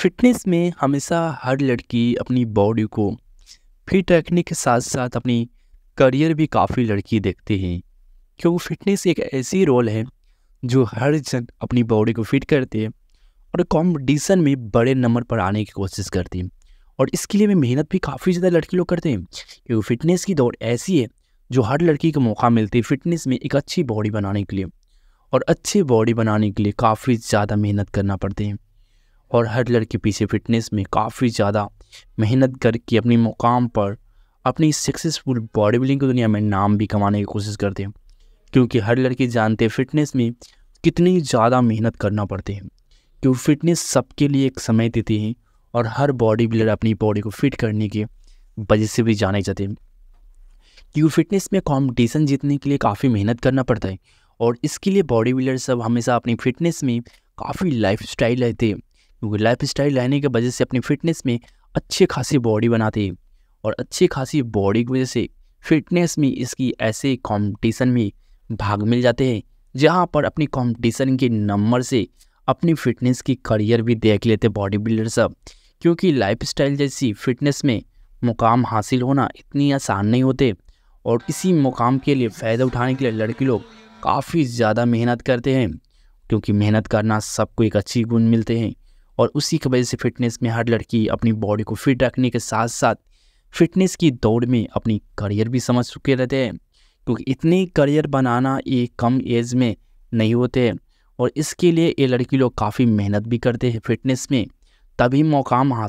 fitness में हमेशा हर लड़की अपनी बॉडी को फिट रखने के साथ साथ अपनी करियर भी काफ़ी लड़की देखती हैं क्योंकि फिटनेस एक ऐसी रोल है जो हर जन अपनी बॉडी को फिट करती है और कंपटीशन में बड़े नंबर पर आने की कोशिश करते हैं और इसके लिए भी मेहनत भी काफ़ी ज़्यादा लड़की लोग करते हैं क्योंकि फिटनेस की दौड़ ऐसी है जो हर लड़की को मौका मिलती है फिटनेस में एक अच्छी बॉडी बनाने के लिए और अच्छी बॉडी बनाने के लिए काफ़ी ज़्यादा मेहनत करना पड़ती है और हर लड़के पीछे फिटनेस में काफ़ी ज़्यादा मेहनत करके अपने मुकाम पर अपनी सक्सेसफुल बॉडी बिल्डिंग की दुनिया में नाम भी कमाने की कोशिश करते हैं क्योंकि हर लड़के जानते हैं फिटनेस में कितनी ज़्यादा मेहनत करना पड़ते हैं क्योंकि फिटनेस सबके लिए एक समय देती है और हर बॉडी बिल्डर अपनी बॉडी को फिट करने के वजह से भी जाने जाते हैं क्योंकि फिटनेस में कॉम्पिटिशन जीतने के लिए काफ़ी मेहनत करना पड़ता है और इसके लिए बॉडी बिल्डर सब हमेशा अपनी फिटनेस में काफ़ी लाइफ स्टाइल रहते हैं क्योंकि लाइफ स्टाइल रहने की वजह से अपनी फिटनेस में अच्छी खासी बॉडी बनाते हैं और अच्छी खासी बॉडी की वजह से फिटनेस में इसकी ऐसे कॉम्पिटिशन में भाग मिल जाते हैं जहाँ पर अपनी कॉम्पिटिशन के नंबर से अपनी फिटनेस की करियर भी देख लेते बॉडी बिल्डर सब क्योंकि स्टाइल जैसी फिटनेस में मुकाम हासिल होना इतनी आसान नहीं होते और इसी मुकाम के लिए फ़ायदा उठाने के लिए लड़के लोग काफ़ी ज़्यादा मेहनत करते हैं क्योंकि मेहनत करना सबको एक अच्छी गुण मिलते हैं और उसी की वजह से फिटनेस में हर लड़की अपनी बॉडी को फिट रखने के साथ साथ फिटनेस की दौड़ में अपनी करियर भी समझ चुके रहते हैं क्योंकि इतने करियर बनाना ये कम एज में नहीं होते हैं और इसके लिए ये लड़की लोग काफ़ी मेहनत भी करते हैं फिटनेस में तभी मौका हासिल